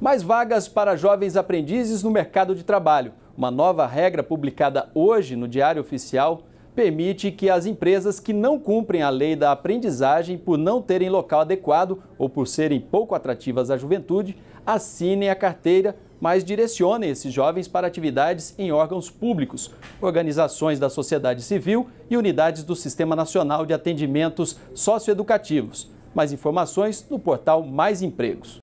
Mais vagas para jovens aprendizes no mercado de trabalho. Uma nova regra publicada hoje no Diário Oficial permite que as empresas que não cumprem a lei da aprendizagem por não terem local adequado ou por serem pouco atrativas à juventude assinem a carteira, mas direcionem esses jovens para atividades em órgãos públicos, organizações da sociedade civil e unidades do Sistema Nacional de Atendimentos Socioeducativos. Mais informações no portal Mais Empregos.